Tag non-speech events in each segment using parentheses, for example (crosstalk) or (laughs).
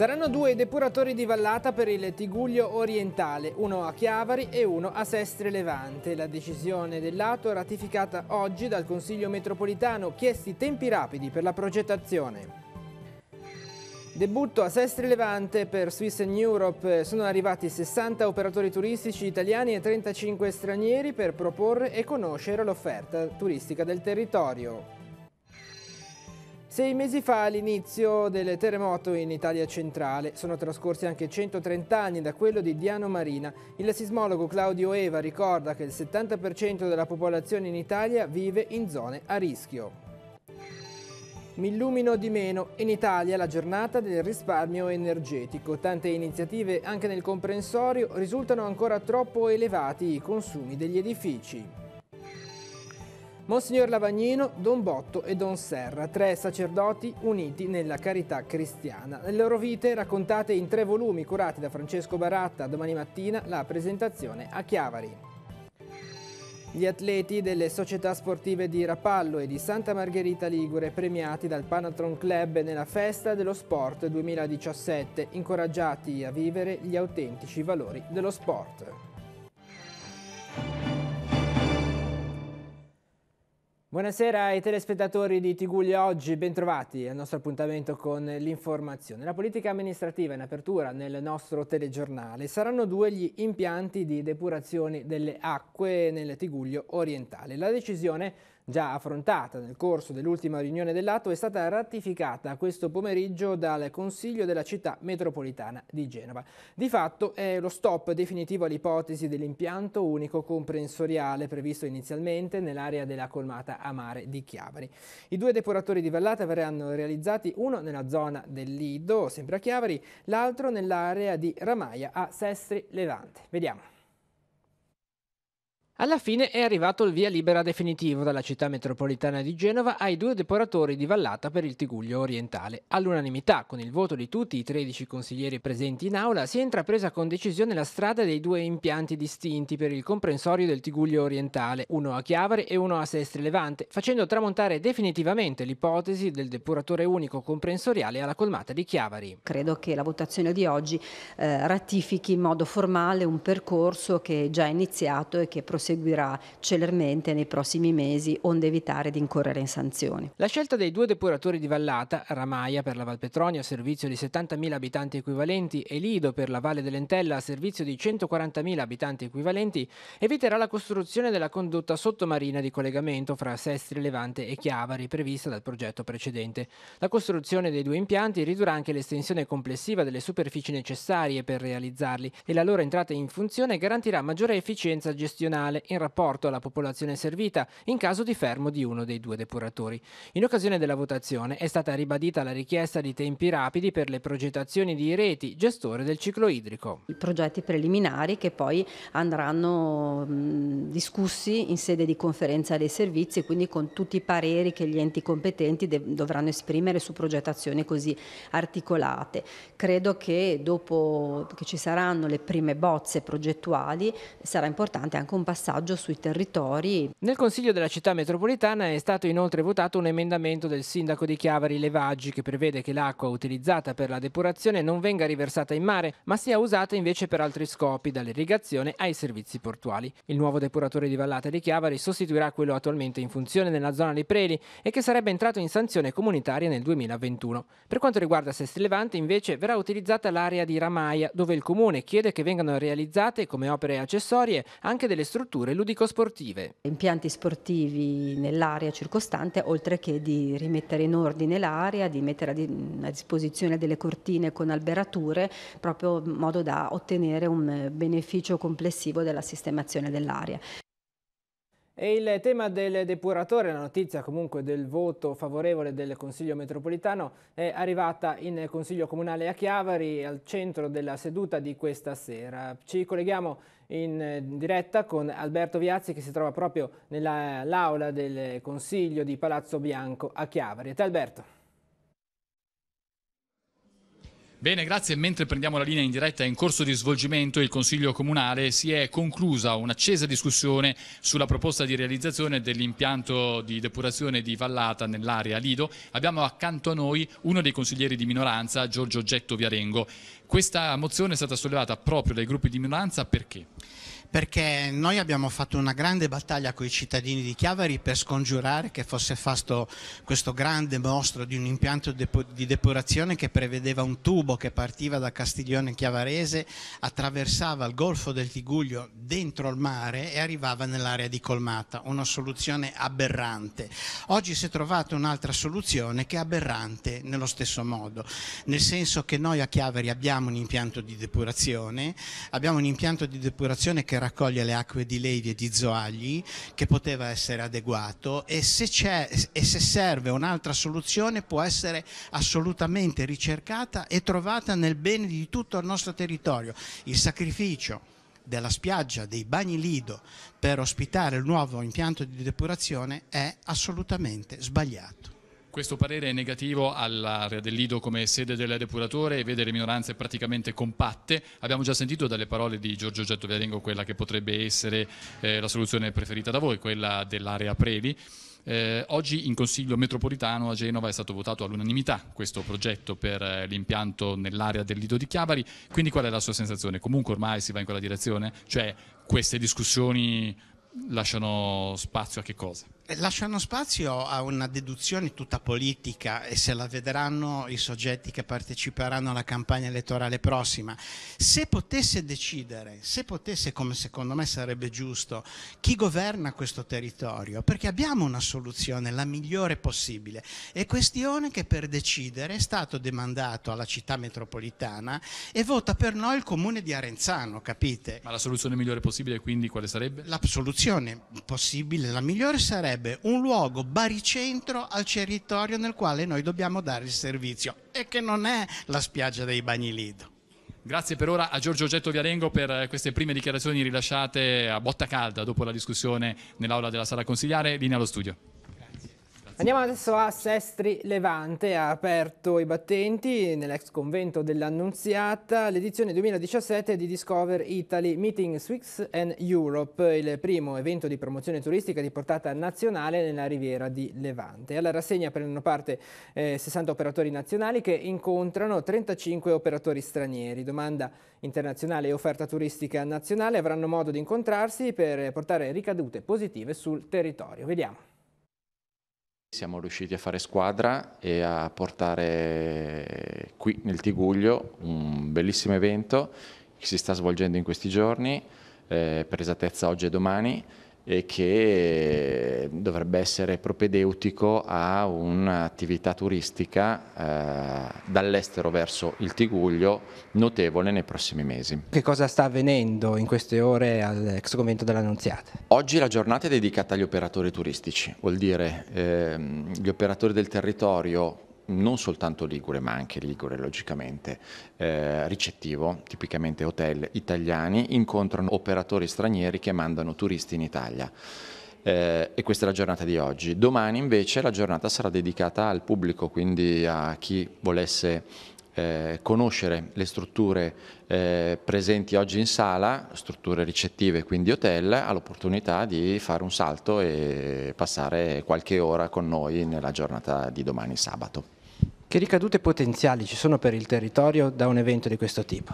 Saranno due depuratori di vallata per il Tiguglio orientale, uno a Chiavari e uno a Sestre Levante. La decisione dell'ATO è ratificata oggi dal Consiglio metropolitano, chiesti tempi rapidi per la progettazione. Debutto a Sestri Levante per Swiss and Europe sono arrivati 60 operatori turistici italiani e 35 stranieri per proporre e conoscere l'offerta turistica del territorio. Sei mesi fa l'inizio del terremoto in Italia centrale, sono trascorsi anche 130 anni da quello di Diano Marina. Il sismologo Claudio Eva ricorda che il 70% della popolazione in Italia vive in zone a rischio. Mi illumino di meno. In Italia la giornata del risparmio energetico. Tante iniziative anche nel comprensorio risultano ancora troppo elevati i consumi degli edifici. Monsignor Lavagnino, Don Botto e Don Serra, tre sacerdoti uniti nella carità cristiana. Le loro vite raccontate in tre volumi curati da Francesco Baratta, domani mattina la presentazione a Chiavari. Gli atleti delle società sportive di Rapallo e di Santa Margherita Ligure premiati dal Panatron Club nella Festa dello Sport 2017, incoraggiati a vivere gli autentici valori dello sport. Buonasera ai telespettatori di Tiguglia Oggi, bentrovati al nostro appuntamento con l'informazione. La politica amministrativa in apertura nel nostro telegiornale saranno due gli impianti di depurazione delle acque nel Tiguglio orientale. La decisione è già affrontata nel corso dell'ultima riunione dell'atto, è stata ratificata questo pomeriggio dal Consiglio della città metropolitana di Genova. Di fatto è lo stop definitivo all'ipotesi dell'impianto unico comprensoriale previsto inizialmente nell'area della colmata a mare di Chiavari. I due depuratori di Vallata verranno realizzati uno nella zona del Lido, sempre a Chiavari, l'altro nell'area di Ramaia a Sestri Levante. Vediamo. Alla fine è arrivato il via libera definitivo dalla città metropolitana di Genova ai due depuratori di vallata per il Tiguglio orientale. All'unanimità, con il voto di tutti i 13 consiglieri presenti in aula, si è intrapresa con decisione la strada dei due impianti distinti per il comprensorio del Tiguglio orientale, uno a Chiavere e uno a Sestri Levante, facendo tramontare definitivamente l'ipotesi del depuratore unico comprensoriale alla colmata di Chiavari. Credo che la votazione di oggi eh, ratifichi in modo formale un percorso che è già iniziato e che prosegue proseguirà celermente nei prossimi mesi onde evitare di incorrere in sanzioni. La scelta dei due depuratori di Vallata, Ramaia per la Val Petronio a servizio di 70.000 abitanti equivalenti, e Lido per la Valle dell'Entella, a servizio di 140.000 abitanti equivalenti, eviterà la costruzione della condotta sottomarina di collegamento fra Sestri Levante e Chiavari prevista dal progetto precedente. La costruzione dei due impianti ridurrà anche l'estensione complessiva delle superfici necessarie per realizzarli e la loro entrata in funzione garantirà maggiore efficienza gestionale regionale in rapporto alla popolazione servita in caso di fermo di uno dei due depuratori. In occasione della votazione è stata ribadita la richiesta di tempi rapidi per le progettazioni di reti, gestore del ciclo idrico. I progetti preliminari che poi andranno discussi in sede di conferenza dei servizi, quindi con tutti i pareri che gli enti competenti dovranno esprimere su progettazioni così articolate. Credo che dopo che ci saranno le prime bozze progettuali sarà importante anche un passaggio passaggio sui territori. Nel Consiglio della città metropolitana è stato inoltre votato un emendamento del sindaco di Chiavari Levaggi che prevede che l'acqua utilizzata per la depurazione non venga riversata in mare, ma sia usata invece per altri scopi, dall'irrigazione ai servizi portuali. Il nuovo depuratore di Vallata di Chiavari sostituirà quello attualmente in funzione nella zona dei Preli e che sarebbe entrato in sanzione comunitaria nel 2021. Per quanto riguarda Sestri Levante, invece, verrà utilizzata l'area di Ramaia, dove il comune chiede che vengano realizzate come opere accessorie anche delle strutture strutture ludico-sportive. Impianti sportivi nell'area circostante, oltre che di rimettere in ordine l'area, di mettere a disposizione delle cortine con alberature, proprio in modo da ottenere un beneficio complessivo della sistemazione dell'area. E il tema del depuratore, la notizia comunque del voto favorevole del Consiglio metropolitano, è arrivata in Consiglio Comunale a Chiavari al centro della seduta di questa sera. Ci colleghiamo in diretta con Alberto Viazzi che si trova proprio nell'aula del Consiglio di Palazzo Bianco a Chiavari. E te Alberto. Bene, grazie. Mentre prendiamo la linea in diretta in corso di svolgimento il Consiglio Comunale si è conclusa un'accesa discussione sulla proposta di realizzazione dell'impianto di depurazione di Vallata nell'area Lido. Abbiamo accanto a noi uno dei consiglieri di minoranza, Giorgio Getto Viarengo. Questa mozione è stata sollevata proprio dai gruppi di minoranza perché? perché noi abbiamo fatto una grande battaglia con i cittadini di Chiavari per scongiurare che fosse fatto questo grande mostro di un impianto di depurazione che prevedeva un tubo che partiva da Castiglione Chiavarese, attraversava il Golfo del Tiguglio dentro il mare e arrivava nell'area di Colmata, una soluzione aberrante. Oggi si è trovata un'altra soluzione che è aberrante nello stesso modo, nel senso che noi a Chiavari abbiamo un impianto di depurazione, abbiamo un impianto di depurazione che raccoglie le acque di Levi e di Zoagli che poteva essere adeguato e se, e se serve un'altra soluzione può essere assolutamente ricercata e trovata nel bene di tutto il nostro territorio. Il sacrificio della spiaggia, dei bagni lido per ospitare il nuovo impianto di depurazione è assolutamente sbagliato. Questo parere è negativo all'area del Lido come sede del depuratore e vede le minoranze praticamente compatte. Abbiamo già sentito dalle parole di Giorgio Getto Vialengo quella che potrebbe essere eh, la soluzione preferita da voi, quella dell'area Previ. Eh, oggi in Consiglio metropolitano a Genova è stato votato all'unanimità questo progetto per eh, l'impianto nell'area del Lido di Chiavari, quindi qual è la sua sensazione? Comunque ormai si va in quella direzione? Cioè queste discussioni lasciano spazio a che cosa? Eh, lasciano spazio a una deduzione tutta politica e se la vedranno i soggetti che parteciperanno alla campagna elettorale prossima. Se potesse decidere, se potesse, come secondo me sarebbe giusto, chi governa questo territorio, perché abbiamo una soluzione, la migliore possibile, è questione che per decidere è stato demandato alla città metropolitana e vota per noi il comune di Arenzano, capite? Ma la soluzione migliore possibile quindi quale sarebbe? La soluzione possibile, la migliore sarebbe sarebbe un luogo baricentro al territorio nel quale noi dobbiamo dare il servizio e che non è la spiaggia dei Bagni Bagnilido. Grazie per ora a Giorgio Getto Viarengo per eh, queste prime dichiarazioni rilasciate a botta calda dopo la discussione nell'aula della sala consigliare. Linea allo studio. Andiamo adesso a Sestri Levante, ha aperto i battenti nell'ex convento dell'Annunziata l'edizione 2017 di Discover Italy Meeting Swiss and Europe, il primo evento di promozione turistica di portata nazionale nella riviera di Levante. Alla rassegna prendono parte eh, 60 operatori nazionali che incontrano 35 operatori stranieri. Domanda internazionale e offerta turistica nazionale avranno modo di incontrarsi per portare ricadute positive sul territorio. Vediamo. Siamo riusciti a fare squadra e a portare qui nel Tiguglio un bellissimo evento che si sta svolgendo in questi giorni, eh, per esattezza oggi e domani, e che dovrebbe essere propedeutico a un'attività turistica eh, dall'estero verso il Tiguglio notevole nei prossimi mesi. Che cosa sta avvenendo in queste ore all'ex convento dell'Annunziata? Oggi la giornata è dedicata agli operatori turistici, vuol dire eh, gli operatori del territorio non soltanto ligure ma anche ligure logicamente, eh, ricettivo, tipicamente hotel italiani, incontrano operatori stranieri che mandano turisti in Italia. Eh, e questa è la giornata di oggi. Domani invece la giornata sarà dedicata al pubblico, quindi a chi volesse eh, conoscere le strutture eh, presenti oggi in sala, strutture ricettive, quindi hotel, ha l'opportunità di fare un salto e passare qualche ora con noi nella giornata di domani sabato. Che ricadute potenziali ci sono per il territorio da un evento di questo tipo?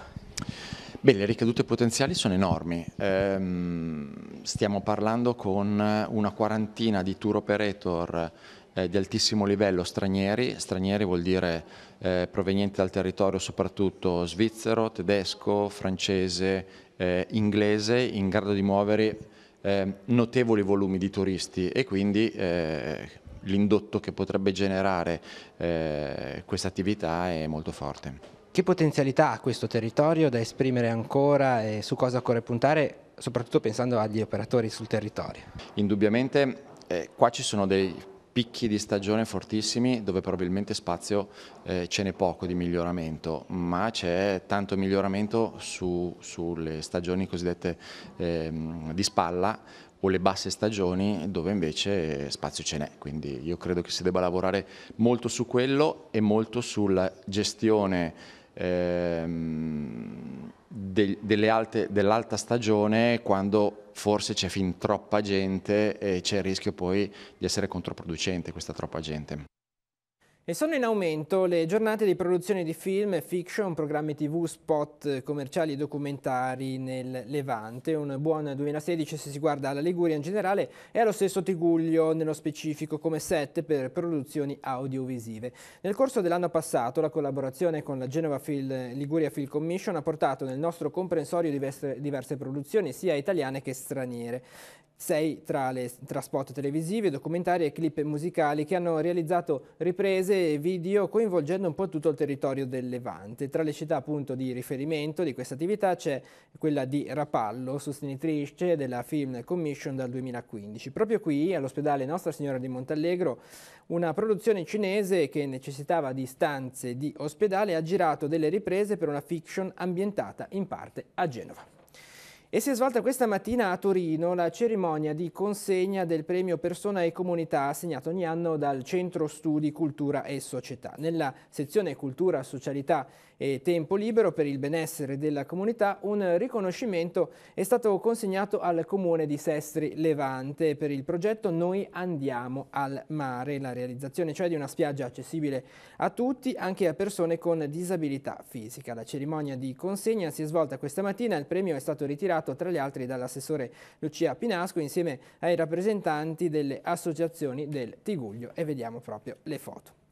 Beh, le ricadute potenziali sono enormi. Ehm, stiamo parlando con una quarantina di tour operator eh, di altissimo livello stranieri, stranieri vuol dire eh, provenienti dal territorio soprattutto svizzero, tedesco, francese, eh, inglese, in grado di muovere ehm, notevoli volumi di turisti e quindi eh, l'indotto che potrebbe generare eh, questa attività è molto forte. Che potenzialità ha questo territorio da esprimere ancora e su cosa occorre puntare, soprattutto pensando agli operatori sul territorio? Indubbiamente eh, qua ci sono dei picchi di stagione fortissimi dove probabilmente spazio eh, ce n'è poco di miglioramento, ma c'è tanto miglioramento su, sulle stagioni cosiddette eh, di spalla o le basse stagioni dove invece eh, spazio ce n'è. Quindi io credo che si debba lavorare molto su quello e molto sulla gestione ehm, dell'alta stagione quando forse c'è fin troppa gente e c'è il rischio poi di essere controproducente questa troppa gente. E sono in aumento le giornate di produzione di film, fiction, programmi tv, spot eh, commerciali e documentari nel Levante. Un buon 2016 se si guarda alla Liguria in generale e allo stesso Tiguglio nello specifico come set per produzioni audiovisive. Nel corso dell'anno passato la collaborazione con la Genova Film, Liguria Film Commission ha portato nel nostro comprensorio diverse, diverse produzioni sia italiane che straniere sei tra, le, tra, spot televisivi, documentari e clip musicali che hanno realizzato riprese e video coinvolgendo un po' tutto il territorio del Levante. Tra le città appunto di riferimento di questa attività c'è quella di Rapallo, sostenitrice della Film Commission dal 2015. Proprio qui, all'ospedale Nostra Signora di Montallegro, una produzione cinese che necessitava di stanze di ospedale ha girato delle riprese per una fiction ambientata in parte a Genova. E si è svolta questa mattina a Torino la cerimonia di consegna del premio Persona e Comunità assegnato ogni anno dal Centro Studi Cultura e Società. Nella sezione Cultura, Socialità e tempo libero per il benessere della comunità, un riconoscimento è stato consegnato al comune di Sestri Levante per il progetto Noi andiamo al mare, la realizzazione cioè di una spiaggia accessibile a tutti, anche a persone con disabilità fisica. La cerimonia di consegna si è svolta questa mattina, il premio è stato ritirato tra gli altri dall'assessore Lucia Pinasco insieme ai rappresentanti delle associazioni del Tiguglio e vediamo proprio le foto.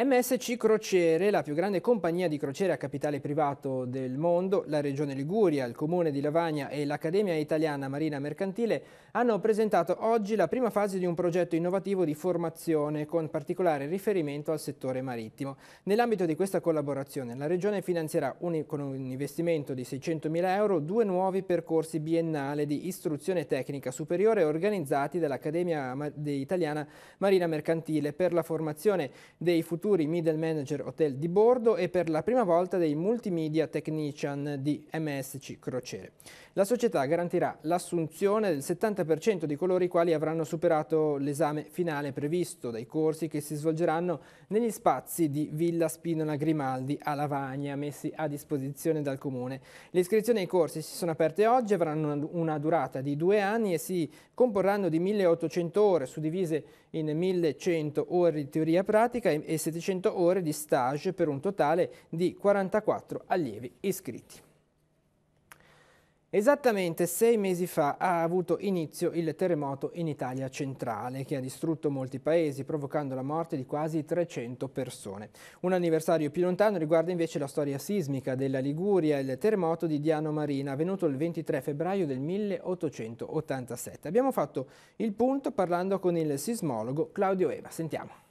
MSC Crociere, la più grande compagnia di crociere a capitale privato del mondo, la Regione Liguria, il Comune di Lavagna e l'Accademia Italiana Marina Mercantile hanno presentato oggi la prima fase di un progetto innovativo di formazione con particolare riferimento al settore marittimo. Nell'ambito di questa collaborazione la Regione finanzierà un, con un investimento di 600.000 euro due nuovi percorsi biennale di istruzione tecnica superiore organizzati dall'Accademia Italiana Marina Mercantile per la formazione dei futuri futuri middle manager hotel di bordo e per la prima volta dei multimedia technician di MSC Crociere. La società garantirà l'assunzione del 70% di coloro i quali avranno superato l'esame finale previsto dai corsi che si svolgeranno negli spazi di Villa Spinola Grimaldi a Lavagna messi a disposizione dal Comune. Le iscrizioni ai corsi si sono aperte oggi, avranno una durata di due anni e si comporranno di 1800 ore suddivise in 1100 ore di teoria pratica e 700 ore di stage per un totale di 44 allievi iscritti. Esattamente sei mesi fa ha avuto inizio il terremoto in Italia centrale che ha distrutto molti paesi provocando la morte di quasi 300 persone. Un anniversario più lontano riguarda invece la storia sismica della Liguria il terremoto di Diano Marina avvenuto il 23 febbraio del 1887. Abbiamo fatto il punto parlando con il sismologo Claudio Eva. Sentiamo.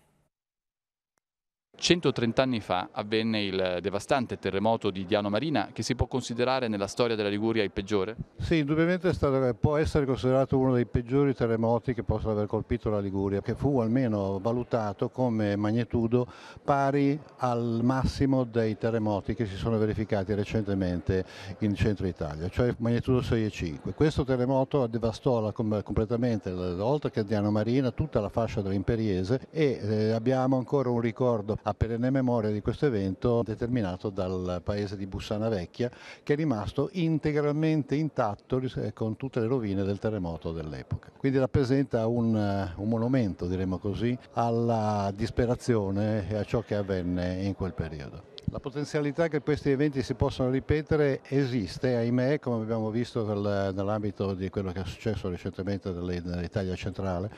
130 anni fa avvenne il devastante terremoto di Diano Marina che si può considerare nella storia della Liguria il peggiore? Sì, indubbiamente stato, eh, può essere considerato uno dei peggiori terremoti che possono aver colpito la Liguria, che fu almeno valutato come magnitudo pari al massimo dei terremoti che si sono verificati recentemente in centro Italia, cioè magnitudo 6 e 5 Questo terremoto devastò la, completamente, oltre che Diano Marina, tutta la fascia dell'imperiese e eh, abbiamo ancora un ricordo a perenne memoria di questo evento determinato dal paese di Bussana Vecchia che è rimasto integralmente intatto eh, con tutte le rovine del terremoto dell'epoca. Quindi rappresenta un, eh, un monumento, diremmo così, alla disperazione e a ciò che avvenne in quel periodo. La potenzialità che questi eventi si possano ripetere esiste, ahimè, come abbiamo visto nell'ambito di quello che è successo recentemente nell'Italia centrale,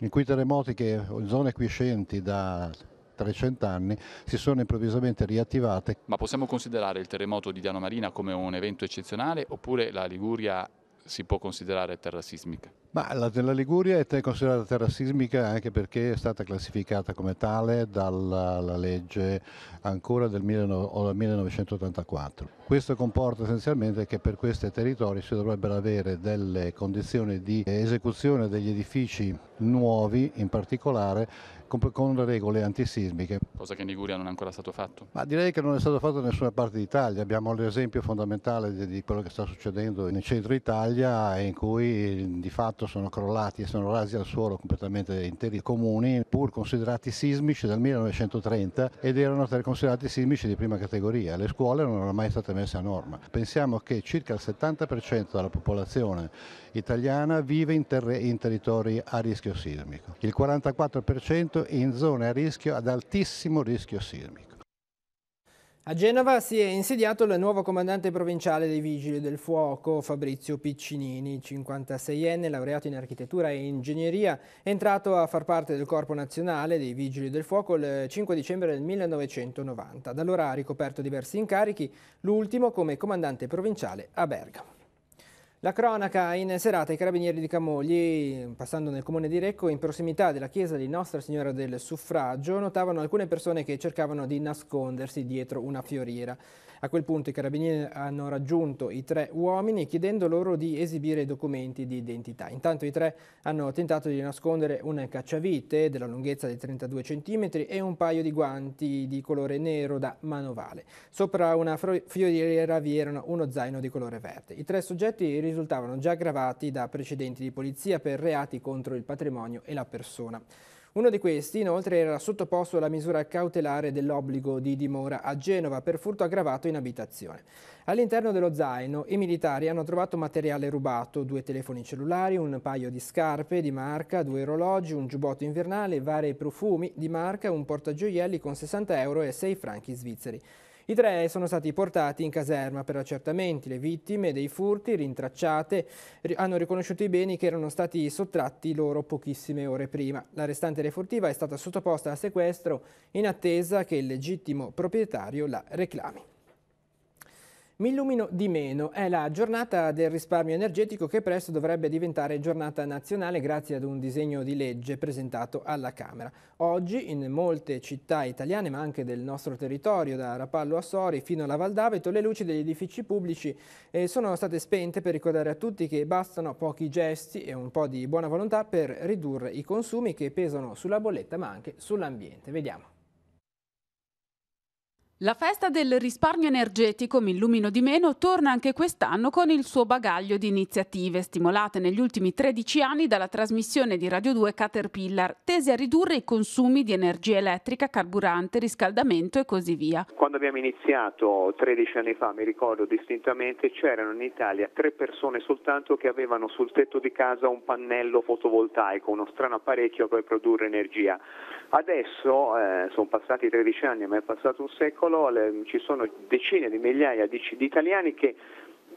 in cui terremoti che in zone quiescenti da 300 anni, si sono improvvisamente riattivate. Ma possiamo considerare il terremoto di Diano Marina come un evento eccezionale oppure la Liguria si può considerare terra sismica? Ma la, la Liguria è considerata terra sismica anche perché è stata classificata come tale dalla legge ancora del 1984. Questo comporta essenzialmente che per questi territori si dovrebbero avere delle condizioni di esecuzione degli edifici nuovi in particolare con, con, regole antisismiche. Cosa che in Liguria non è ancora stato fatto? Ma direi che non è stato fatto in nessuna parte d'Italia. Abbiamo l'esempio fondamentale di, di quello che sta succedendo nel centro Italia in cui di fatto sono crollati e sono rasi al suolo completamente interi comuni, pur considerati sismici dal 1930 ed erano considerati sismici di prima categoria. Le scuole non erano mai state messe a norma. Pensiamo che circa il 70% della popolazione italiana vive in, ter- in territori a rischio sismico, il 44% in zone a rischio ad altissimo rischio sismico. A Genova si è insediato il nuovo comandante provinciale dei Vigili del Fuoco, Fabrizio Piccinini, 56enne, laureato in architettura e ingegneria, entrato a far parte del Corpo Nazionale dei Vigili del Fuoco il 5 dicembre del 1990. Da allora ha ricoperto diversi incarichi, l'ultimo come comandante provinciale a Bergamo. La cronaca in serata i carabinieri di Camogli, passando nel comune di Recco, in prossimità della chiesa di Nostra Signora del Suffragio, notavano alcune persone che cercavano di nascondersi dietro una fioriera. A quel punto i carabinieri hanno raggiunto i tre uomini chiedendo loro di esibire documenti di identità. Intanto i tre hanno tentato di nascondere un cacciavite della lunghezza di 32 cm e un paio di guanti di colore nero da manovale. Sopra una fioriera vi erano uno zaino di colore verde. I tre soggetti risultavano già gravati da precedenti di polizia per reati contro il patrimonio e la persona. Uno di questi, inoltre, era sottoposto alla misura cautelare dell'obbligo di dimora a Genova per furto aggravato in abitazione. All'interno dello zaino i militari hanno trovato materiale rubato, due telefoni cellulari, un paio di scarpe di marca, due orologi, un giubbotto invernale, vari profumi di marca, un portagioielli con 60 euro e 6 franchi svizzeri. I tre sono stati portati in caserma per accertamenti. Le vittime dei furti rintracciate hanno riconosciuto i beni che erano stati sottratti loro pochissime ore prima. La restante refurtiva è stata sottoposta a sequestro in attesa che il legittimo proprietario la reclami. Mi illumino di meno è la giornata del risparmio energetico che presto dovrebbe diventare giornata nazionale grazie ad un disegno di legge presentato alla Camera. Oggi in molte città italiane ma anche del nostro territorio, da Rapallo a Sori fino alla Valdaveto, le luci degli edifici pubblici eh, sono state spente per ricordare a tutti che bastano pochi gesti e un po' di buona volontà per ridurre i consumi che pesano sulla bolletta ma anche sull'ambiente. Vediamo. La festa del risparmio energetico Mi illumino di meno torna anche quest'anno con il suo bagaglio di iniziative stimolate negli ultimi 13 anni dalla trasmissione di Radio 2 Caterpillar, tese a ridurre i consumi di energia elettrica, carburante, riscaldamento e così via. Quando abbiamo iniziato 13 anni fa, mi ricordo distintamente, c'erano in Italia tre persone soltanto che avevano sul tetto di casa un pannello fotovoltaico, uno strano apparecchio per produrre energia. Adesso eh, sono passati 13 anni, ma è passato un secolo, le, ci sono decine di migliaia di, di italiani che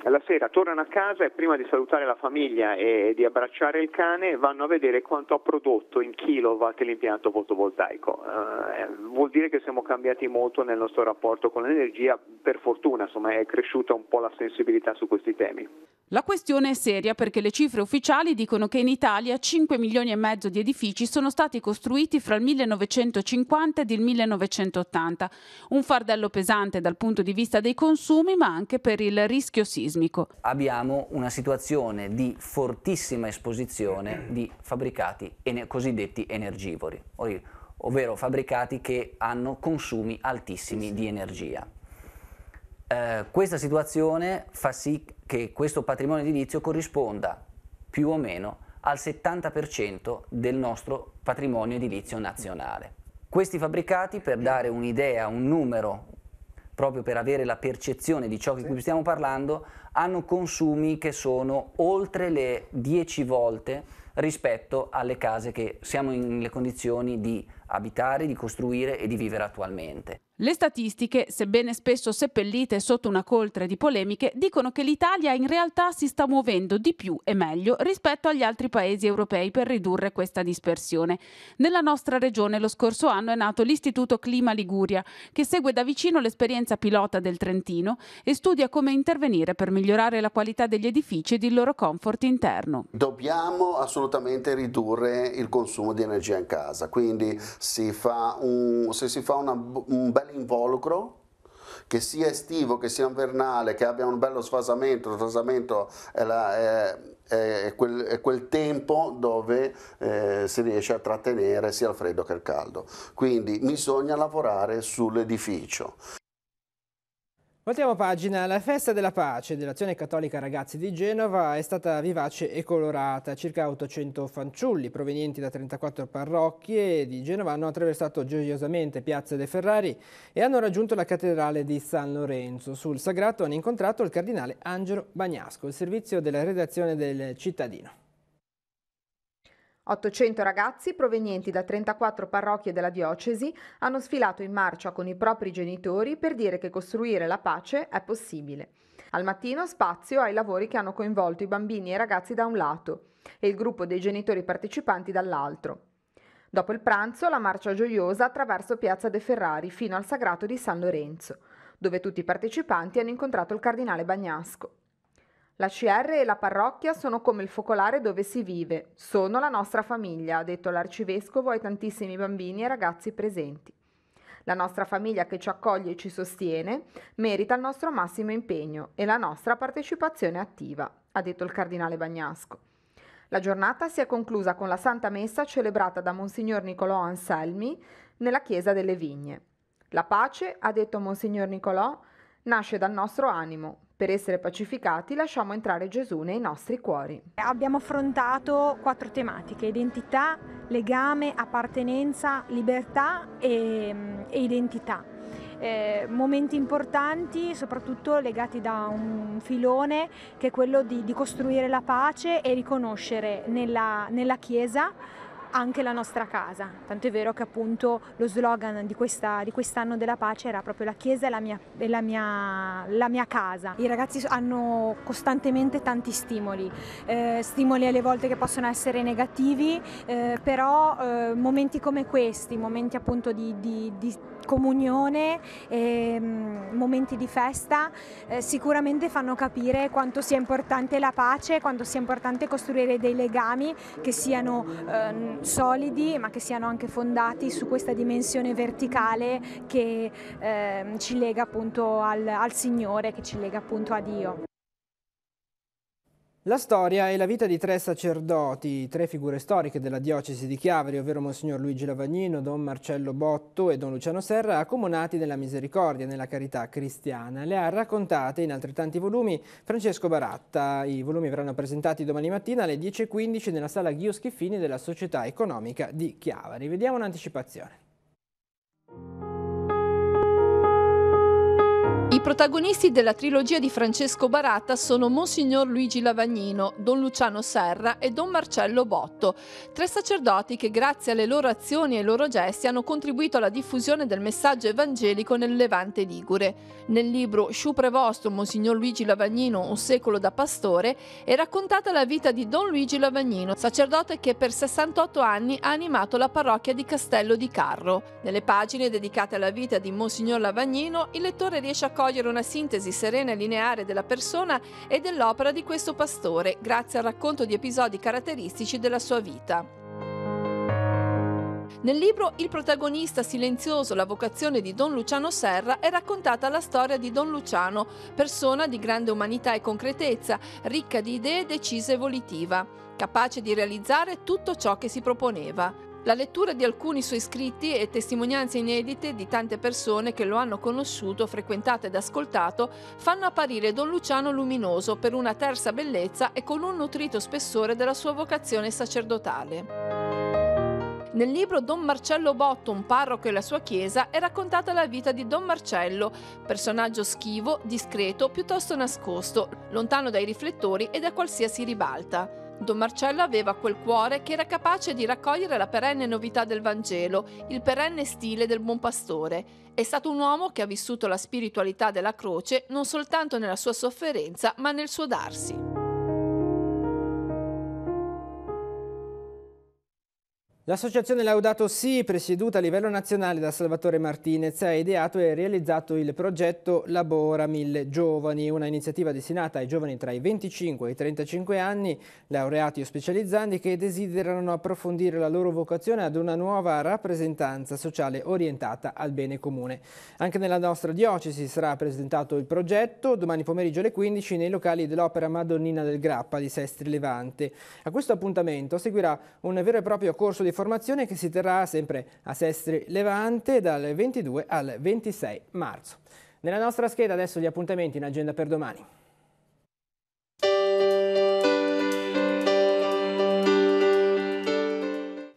la sera tornano a casa e prima di salutare la famiglia e di abbracciare il cane vanno a vedere quanto ha prodotto in kilowatt l'impianto fotovoltaico. Uh, vuol dire che siamo cambiati molto nel nostro rapporto con l'energia, per fortuna insomma, è cresciuta un po' la sensibilità su questi temi. La questione è seria perché le cifre ufficiali dicono che in Italia 5 milioni e mezzo di edifici sono stati costruiti fra il 1950 ed il 1980, un fardello pesante dal punto di vista dei consumi ma anche per il rischio sismico. Abbiamo una situazione di fortissima esposizione di fabbricati cosiddetti energivori, ovvero fabbricati che hanno consumi altissimi di energia. Eh, questa situazione fa sì che questo patrimonio edilizio corrisponda più o meno al 70% del nostro patrimonio edilizio nazionale. Questi fabbricati, per dare un'idea, un numero, proprio per avere la percezione di ciò di cui stiamo parlando, hanno consumi che sono oltre le 10 volte rispetto alle case che siamo nelle condizioni di abitare, di costruire e di vivere attualmente. Le statistiche, sebbene spesso seppellite sotto una coltre di polemiche, dicono che l'Italia in realtà si sta muovendo di più e meglio rispetto agli altri paesi europei per ridurre questa dispersione. Nella nostra regione lo scorso anno è nato l'Istituto Clima Liguria, che segue da vicino l'esperienza pilota del Trentino e studia come intervenire per migliorare la qualità degli edifici ed il loro comfort interno. Dobbiamo assolutamente ridurre il consumo di energia in casa, quindi si fa un, se si fa una, un bel bell'involucro, che sia estivo, che sia invernale, che abbia un bello sfasamento, lo sfasamento è, la, è, è, quel, è quel, tempo dove eh, si riesce a trattenere sia il freddo che il caldo. Quindi bisogna lavorare sull'edificio. Voltiamo pagina. La festa della pace dell'Azione Cattolica Ragazzi di Genova è stata vivace e colorata. Circa 800 fanciulli provenienti da 34 parrocchie di Genova hanno attraversato gioiosamente Piazza De Ferrari e hanno raggiunto la cattedrale di San Lorenzo. Sul sagrato hanno incontrato il cardinale Angelo Bagnasco, il servizio della redazione del Cittadino. 800 ragazzi provenienti da 34 parrocchie della diocesi hanno sfilato in marcia con i propri genitori per dire che costruire la pace è possibile. Al mattino spazio ai lavori che hanno coinvolto i bambini e i ragazzi da un lato e il gruppo dei genitori partecipanti dall'altro. Dopo il pranzo la marcia gioiosa attraverso Piazza De Ferrari fino al Sagrato di San Lorenzo, dove tutti i partecipanti hanno incontrato il cardinale Bagnasco. La CR e la parrocchia sono come il focolare dove si vive, sono la nostra famiglia, ha detto l'arcivescovo ai tantissimi bambini e ragazzi presenti. La nostra famiglia che ci accoglie e ci sostiene merita il nostro massimo impegno e la nostra partecipazione attiva, ha detto il cardinale Bagnasco. La giornata si è conclusa con la Santa Messa celebrata da Monsignor Nicolò Anselmi nella Chiesa delle Vigne. La pace, ha detto Monsignor Nicolò, nasce dal nostro animo, per essere pacificati lasciamo entrare Gesù nei nostri cuori. Abbiamo affrontato quattro tematiche, identità, legame, appartenenza, libertà e, e identità. Eh, momenti importanti, soprattutto legati da un filone che è quello di, di costruire la pace e riconoscere nella, nella Chiesa anche la nostra casa. Tanto è vero che appunto lo slogan di, questa, di quest'anno della pace era proprio la chiesa è la mia, è la mia, la mia casa. I ragazzi hanno costantemente tanti stimoli, eh, stimoli alle volte che possono essere negativi, eh, però eh, momenti come questi, momenti appunto di, di, di comunione, e, ehm, momenti di festa, eh, sicuramente fanno capire quanto sia importante la pace, quanto sia importante costruire dei legami che siano ehm, solidi ma che siano anche fondati su questa dimensione verticale che ehm, ci lega appunto al, al Signore, che ci lega appunto a Dio. La storia è la vita di tre sacerdoti, tre figure storiche della diocesi di Chiavari, ovvero Monsignor Luigi Lavagnino, Don Marcello Botto e Don Luciano Serra, accomunati nella misericordia e nella carità cristiana. Le ha raccontate in altrettanti volumi Francesco Baratta. I volumi verranno presentati domani mattina alle 10.15 nella sala Ghio Schiffini della Società Economica di Chiavari. Vediamo un'anticipazione. protagonisti della trilogia di Francesco Baratta sono Monsignor Luigi Lavagnino, Don Luciano Serra e Don Marcello Botto, tre sacerdoti che grazie alle loro azioni e ai loro gesti hanno contribuito alla diffusione del messaggio evangelico nel Levante Ligure. Nel libro Sciù Prevosto, Monsignor Luigi Lavagnino, un secolo da pastore, è raccontata la vita di Don Luigi Lavagnino, sacerdote che per 68 anni ha animato la parrocchia di Castello di Carro. Nelle pagine dedicate alla vita di Monsignor Lavagnino, il lettore riesce a cogliere cogliere una sintesi serena e lineare della persona e dell'opera di questo pastore, grazie al racconto di episodi caratteristici della sua vita. Nel libro Il protagonista silenzioso, la vocazione di Don Luciano Serra, è raccontata la storia di Don Luciano, persona di grande umanità e concretezza, ricca di idee decise e volitiva, capace di realizzare tutto ciò che si proponeva. La lettura di alcuni suoi scritti e testimonianze inedite di tante persone che lo hanno conosciuto, frequentato ed ascoltato fanno apparire Don Luciano luminoso per una terza bellezza e con un nutrito spessore della sua vocazione sacerdotale. Nel libro Don Marcello Botto, un parroco e la sua chiesa, è raccontata la vita di Don Marcello, personaggio schivo, discreto, piuttosto nascosto, lontano dai riflettori e da qualsiasi ribalta. Don Marcello aveva quel cuore che era capace di raccogliere la perenne novità del Vangelo, il perenne stile del buon pastore. È stato un uomo che ha vissuto la spiritualità della croce non soltanto nella sua sofferenza, ma nel suo darsi. L'associazione Laudato Si, presieduta a livello nazionale da Salvatore Martinez, ha ideato e realizzato il progetto Labora 1000 Giovani, una iniziativa destinata ai giovani tra i 25 e i 35 anni, laureati o specializzanti, che desiderano approfondire la loro vocazione ad una nuova rappresentanza sociale orientata al bene comune. Anche nella nostra diocesi sarà presentato il progetto domani pomeriggio alle 15 nei locali dell'Opera Madonnina del Grappa di Sestri Levante. A questo appuntamento seguirà un vero e proprio corso di formazione che si terrà sempre a Sestri Levante dal 22 al 26 marzo. Nella nostra scheda adesso gli appuntamenti in agenda per domani.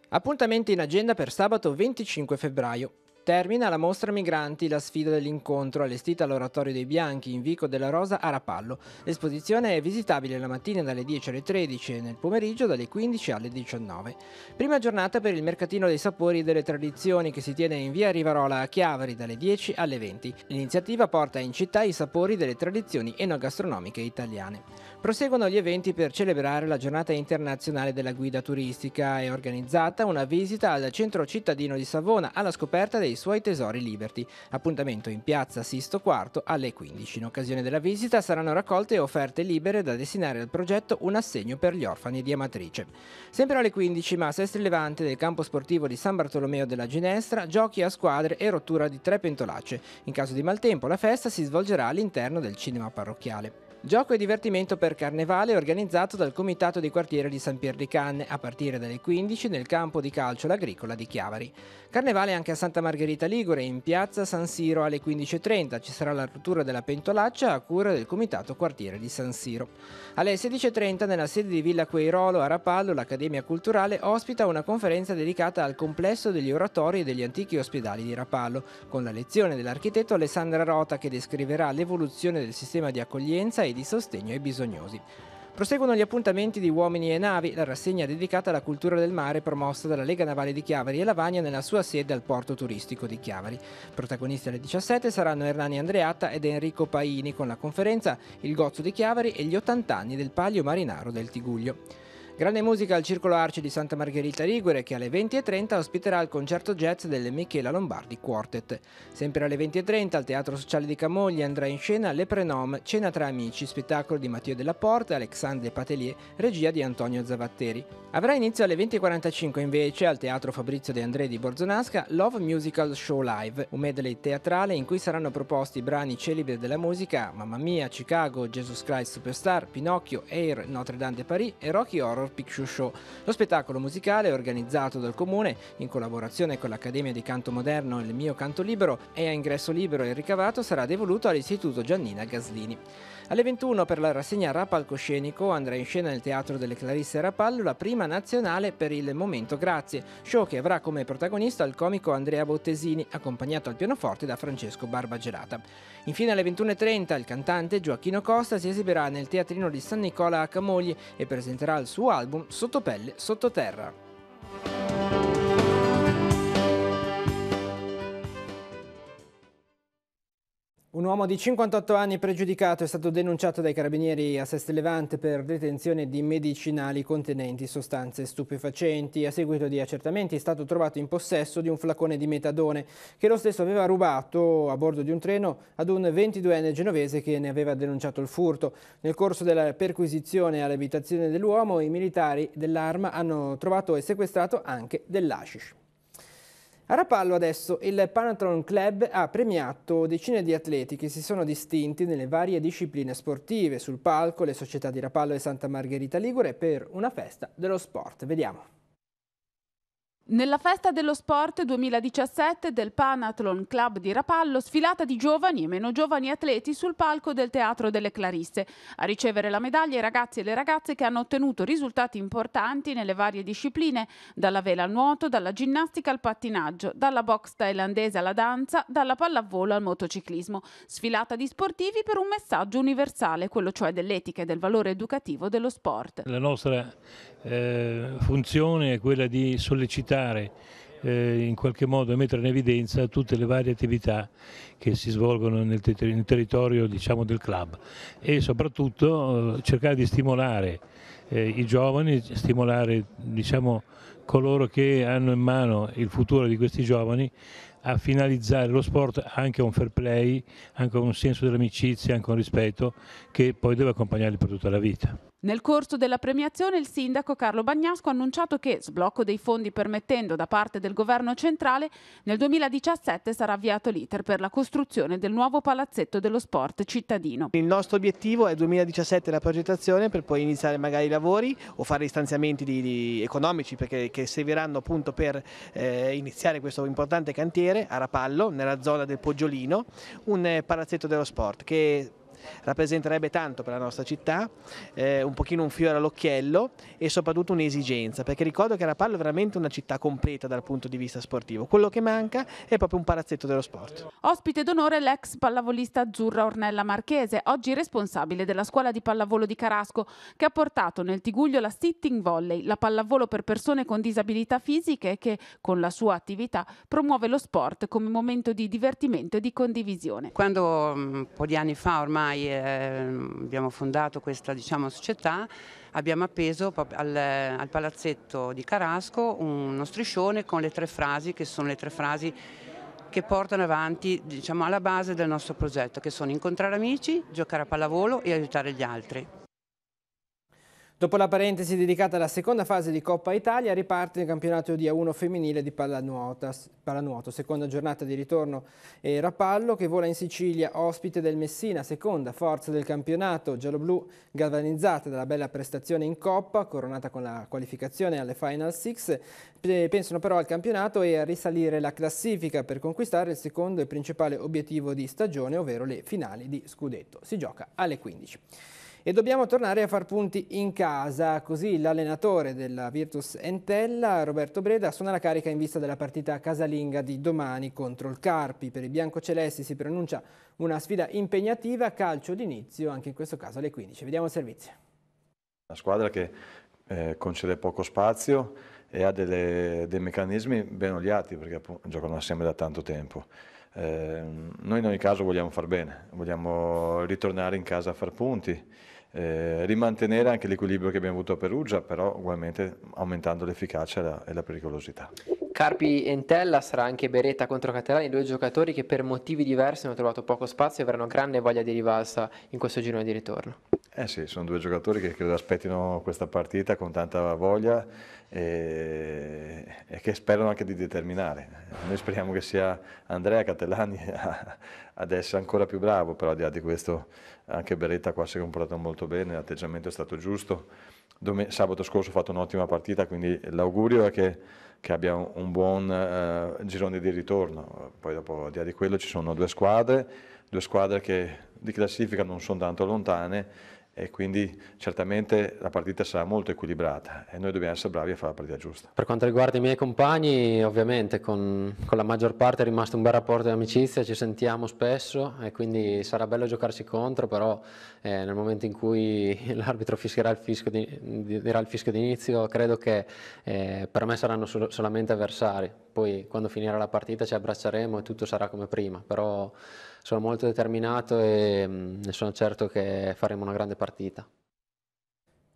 Appuntamenti in agenda per sabato 25 febbraio. Termina la mostra Migranti, la sfida dell'incontro, allestita all'Oratorio dei Bianchi in Vico della Rosa a Rapallo. L'esposizione è visitabile la mattina dalle 10 alle 13 e nel pomeriggio dalle 15 alle 19. Prima giornata per il mercatino dei sapori e delle tradizioni che si tiene in via Rivarola a Chiavari dalle 10 alle 20. L'iniziativa porta in città i sapori delle tradizioni enogastronomiche italiane. Proseguono gli eventi per celebrare la giornata internazionale della guida turistica. È organizzata una visita al centro cittadino di Savona alla scoperta dei suoi tesori Liberty. Appuntamento in piazza Sisto IV alle 15. In occasione della visita saranno raccolte offerte libere da destinare al progetto un assegno per gli orfani di Amatrice. Sempre alle 15, ma a Sestri Levante del campo sportivo di San Bartolomeo della Ginestra, giochi a squadre e rottura di tre pentolacce. In caso di maltempo la festa si svolgerà all'interno del cinema parrocchiale. Gioco e divertimento per carnevale organizzato dal Comitato di Quartiere di San Pier di Canne a partire dalle 15 nel campo di calcio l'agricola di Chiavari. Carnevale anche a Santa Margherita Ligure in piazza San Siro alle 15.30 ci sarà la rottura della pentolaccia a cura del Comitato Quartiere di San Siro. Alle 16.30 nella sede di Villa Queirolo a Rapallo l'Accademia Culturale ospita una conferenza dedicata al complesso degli oratori e degli antichi ospedali di Rapallo con la lezione dell'architetto Alessandra Rota che descriverà l'evoluzione del sistema di accoglienza e di sostegno ai bisognosi. Proseguono gli appuntamenti di Uomini e Navi, la rassegna dedicata alla cultura del mare promossa dalla Lega Navale di Chiavari e Lavagna nella sua sede al porto turistico di Chiavari. Protagonisti alle 17 saranno Ernani Andreatta ed Enrico Paini con la conferenza Il Gozzo di Chiavari e gli 80 anni del Palio Marinaro del Tiguglio. Grande musica al Circolo Arci di Santa Margherita Ligure che alle 20.30 ospiterà il concerto jazz delle Michela Lombardi Quartet. Sempre alle 20.30 al Teatro Sociale di Camogli andrà in scena Le Prenome, Cena tra amici, spettacolo di Matteo Della Porta, Alexandre Patelier, regia di Antonio Zavatteri. Avrà inizio alle 20.45 invece al Teatro Fabrizio De André di Borzonasca Love Musical Show Live, un medley teatrale in cui saranno proposti brani celebri della musica Mamma Mia, Chicago, Jesus Christ Superstar, Pinocchio, Air, Notre Dame de Paris e Rocky Horror Horror Picture Show. Lo spettacolo musicale, organizzato dal comune in collaborazione con l'Accademia di Canto Moderno e il mio canto libero è a ingresso libero e ricavato, sarà devoluto all'Istituto Giannina Gaslini. Alle 21 per la rassegna Rapalcoscenico andrà in scena nel Teatro delle Clarisse Rapallo la prima nazionale per il Momento Grazie, show che avrà come protagonista il comico Andrea Bottesini, accompagnato al pianoforte da Francesco Barbagelata. Infine alle 21.30 il cantante Gioacchino Costa si esibirà nel Teatrino di San Nicola a Camogli e presenterà il suo album Sottopelle Sottoterra. uomo di 58 anni pregiudicato è stato denunciato dai carabinieri a Seste Levante per detenzione di medicinali contenenti sostanze stupefacenti. A seguito di accertamenti è stato trovato in possesso di un flacone di metadone che lo stesso aveva rubato a bordo di un treno ad un 22enne genovese che ne aveva denunciato il furto. Nel corso della perquisizione all'abitazione dell'uomo i militari dell'arma hanno trovato e sequestrato anche dell'ashish. A Rapallo adesso il Panatron Club ha premiato decine di atleti che si sono distinti nelle varie discipline sportive, sul palco le società di Rapallo e Santa Margherita Ligure per una festa dello sport. Vediamo. Nella festa dello sport 2017 del Panathlon Club di Rapallo, sfilata di giovani e meno giovani atleti sul palco del Teatro delle Clarisse. A ricevere la medaglia i ragazzi e le ragazze che hanno ottenuto risultati importanti nelle varie discipline, dalla vela al nuoto, dalla ginnastica al pattinaggio, dalla box thailandese alla danza, dalla pallavolo al motociclismo. Sfilata di sportivi per un messaggio universale, quello cioè dell'etica e del valore educativo dello sport. La nostra eh, funzione è quella di sollecitare eh, in qualche modo e mettere in evidenza tutte le varie attività che si svolgono nel, ter nel territorio diciamo, del club e soprattutto eh, cercare di stimolare eh, i giovani, stimolare diciamo, coloro che hanno in mano il futuro di questi giovani a finalizzare lo sport anche a un fair play, anche a un senso dell'amicizia, anche a un rispetto che poi deve accompagnarli per tutta la vita. Nel corso della premiazione il sindaco Carlo Bagnasco ha annunciato che, sblocco dei fondi permettendo da parte del governo centrale, nel 2017 sarà avviato l'iter per la costruzione del nuovo palazzetto dello sport cittadino. Il nostro obiettivo è 2017 la progettazione per poi iniziare magari i lavori o fare gli stanziamenti di, di economici perché, che serviranno appunto per eh, iniziare questo importante cantiere a Rapallo, nella zona del Poggiolino, un eh, palazzetto dello sport che rappresenterebbe tanto per la nostra città, eh, un pochino un fiore all'occhiello e soprattutto un'esigenza, perché ricordo che Rapallo è veramente una città completa dal punto di vista sportivo, quello che manca è proprio un palazzetto dello sport. Ospite d'onore l'ex pallavolista azzurra Ornella Marchese, oggi responsabile della scuola di pallavolo di Carasco, che ha portato nel Tiguglio la sitting volley, la pallavolo per persone con disabilità fisiche che con la sua attività promuove lo sport come momento di divertimento e di condivisione. Quando mm, un po' di anni fa ormai ormai ehm, abbiamo fondato questa diciamo, società, abbiamo appeso al, al palazzetto di Carasco uno striscione con le tre frasi che sono le tre frasi che portano avanti diciamo, alla base del nostro progetto, che sono incontrare amici, giocare a pallavolo e aiutare gli altri. Dopo la parentesi dedicata alla seconda fase di Coppa Italia, riparte il campionato di A1 femminile di pallanuoto, seconda giornata di ritorno e eh, Rapallo che vola in Sicilia, ospite del Messina, seconda forza del campionato, gialloblu galvanizzata dalla bella prestazione in Coppa, coronata con la qualificazione alle Final Six, pensano però al campionato e a risalire la classifica per conquistare il secondo e principale obiettivo di stagione, ovvero le finali di Scudetto. Si gioca alle 15. E dobbiamo tornare a far punti in casa, così l'allenatore della Virtus Entella, Roberto Breda, suona la carica in vista della partita casalinga di domani contro il Carpi. Per i biancocelesti si pronuncia una sfida impegnativa, calcio d'inizio anche in questo caso alle 15. Vediamo il servizio. Una squadra che eh, concede poco spazio e ha delle, dei meccanismi ben oliati perché giocano assieme da tanto tempo. Eh, noi in ogni caso vogliamo far bene, vogliamo ritornare in casa a far punti. Eh, rimantenere anche l'equilibrio che abbiamo avuto a Perugia, però ugualmente aumentando l'efficacia e la, e la pericolosità. Carpi e Entella sarà anche Beretta contro Catalani, due giocatori che per motivi diversi hanno trovato poco spazio e avranno grande voglia di rivalsa in questo giro di ritorno. Eh sì, sono due giocatori che credo aspettino questa partita con tanta voglia e, e che sperano anche di determinare. Noi speriamo che sia Andrea Catellani (laughs) ad essere ancora più bravo, però al di là di questo anche Beretta qua si è comportato molto bene, l'atteggiamento è stato giusto. Dome sabato scorso ha fatto un'ottima partita, quindi l'augurio è che, che, abbia un, buon eh, girone di ritorno. Poi dopo, al di là di quello, ci sono due squadre, due squadre che di classifica non sono tanto lontane, e quindi certamente la partita sarà molto equilibrata e noi dobbiamo essere bravi a fare la partita giusta. Per quanto riguarda i miei compagni, ovviamente con, con la maggior parte è rimasto un bel rapporto di amicizia, ci sentiamo spesso e quindi sarà bello giocarci contro, però eh, nel momento in cui (laughs) l'arbitro fischierà il fischio di, dirà il fischio d'inizio, credo che eh, per me saranno sol solamente avversari, poi quando finirà la partita ci abbracceremo e tutto sarà come prima, però sono molto determinato e mm, ne sono certo che faremo una grande partita.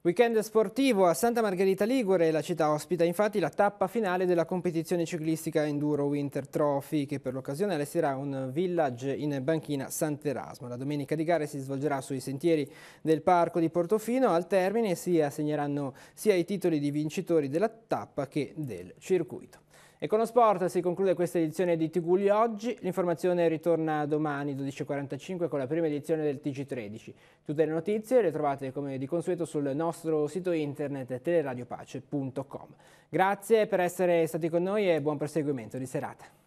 Weekend sportivo a Santa Margherita Ligure, la città ospita infatti la tappa finale della competizione ciclistica Enduro Winter Trophy che per l'occasione allestirà un village in banchina Sant'Erasmo. La domenica di gare si svolgerà sui sentieri del parco di Portofino, al termine si assegneranno sia i titoli di vincitori della tappa che del circuito. E con lo sport si conclude questa edizione di Tiguli oggi. L'informazione ritorna domani 12.45 con la prima edizione del TG13. Tutte le notizie le trovate come di consueto sul nostro sito internet teleradiopace.com. Grazie per essere stati con noi e buon proseguimento di serata.